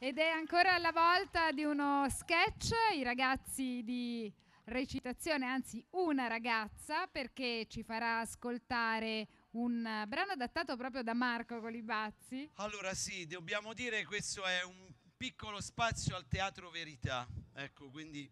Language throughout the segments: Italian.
Ed è ancora la volta di uno sketch, i ragazzi di recitazione, anzi una ragazza, perché ci farà ascoltare un brano adattato proprio da Marco Colibazzi. Allora sì, dobbiamo dire che questo è un piccolo spazio al Teatro Verità, ecco, quindi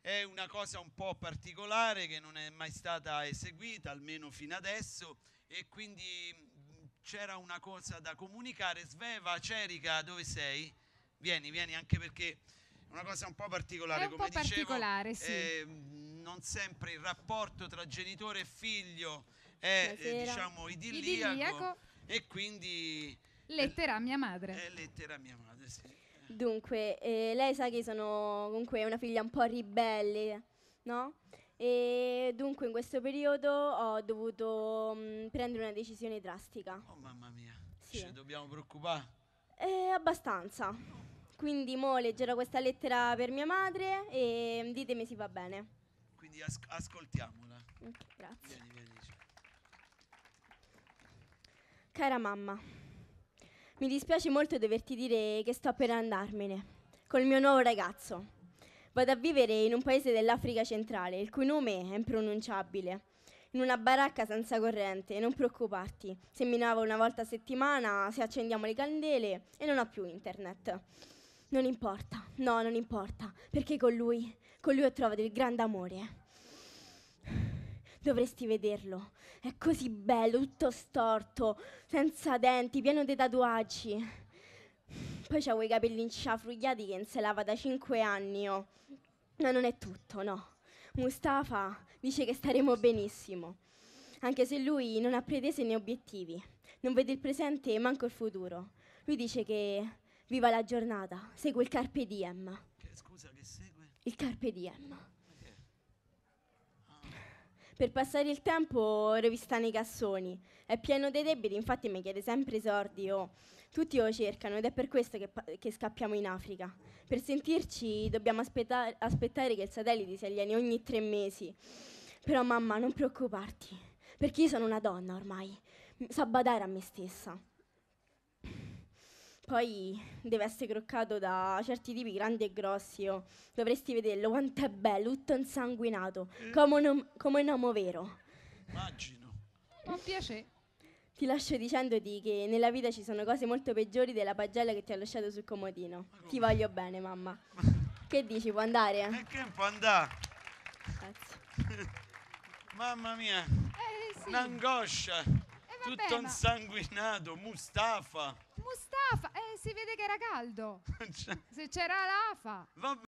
è una cosa un po' particolare che non è mai stata eseguita, almeno fino adesso, e quindi c'era una cosa da comunicare. Sveva, Cerica, dove sei? Vieni, vieni, anche perché è una cosa un po' particolare, è un come po dicevo, particolare, sì. eh, non sempre il rapporto tra genitore e figlio è eh, diciamo idilliaco, idilliaco, e quindi lettera a mia madre. È lettera a mia madre, sì. Dunque, eh, lei sa che sono comunque una figlia un po' ribelle, no? E dunque in questo periodo ho dovuto mh, mm, prendere una decisione drastica. Oh mamma mia, sì. ci dobbiamo preoccupare? Eh, abbastanza. Quindi mo leggerò questa lettera per mia madre e ditemi se va bene. Quindi as- ascoltiamola. Okay, grazie. Vieni, vieni. Cara mamma, mi dispiace molto doverti dire che sto per andarmene col mio nuovo ragazzo. Vado a vivere in un paese dell'Africa centrale, il cui nome è impronunciabile. In una baracca senza corrente, non preoccuparti. Se mi una volta a settimana, se accendiamo le candele e non ho più internet. Non importa, no, non importa, perché con lui, con lui ho trovato il grande amore. Dovresti vederlo, è così bello, tutto storto, senza denti, pieno di tatuaggi. Poi c'ha quei capelli inciafrugliati che non se lava da cinque anni. Oh. Ma non è tutto, no. Mustafa dice che staremo benissimo, anche se lui non ha pretese né obiettivi, non vede il presente e manco il futuro. Lui dice che Viva la giornata, segue il Carpe Diem. Che, scusa, che segue? Il Carpe Diem. Ah. Per passare il tempo revista nei cassoni. È pieno dei debiti, infatti mi chiede sempre i sordi. oh. tutti lo cercano ed è per questo che, che scappiamo in Africa. Per sentirci dobbiamo aspetta aspettare che il satellite si alieni ogni tre mesi. Però mamma, non preoccuparti, perché io sono una donna ormai, sa badare a me stessa poi deve essere croccato da certi tipi grandi e grossi. Oh. Dovresti vederlo, quanto è bello, tutto insanguinato, mm. come, un, uomo vero. Immagino. Con piacere. Ti lascio dicendoti che nella vita ci sono cose molto peggiori della pagella che ti ha lasciato sul comodino. Ti voglio bene, mamma. che dici, può andare? E che può andare? Grazie. mamma mia, eh, sì. un'angoscia. Vabbè, tutto ma- insanguinato, Mustafa. Mustafa, eh, si vede che era caldo. Cioè. Se c'era l'afa. vabbè.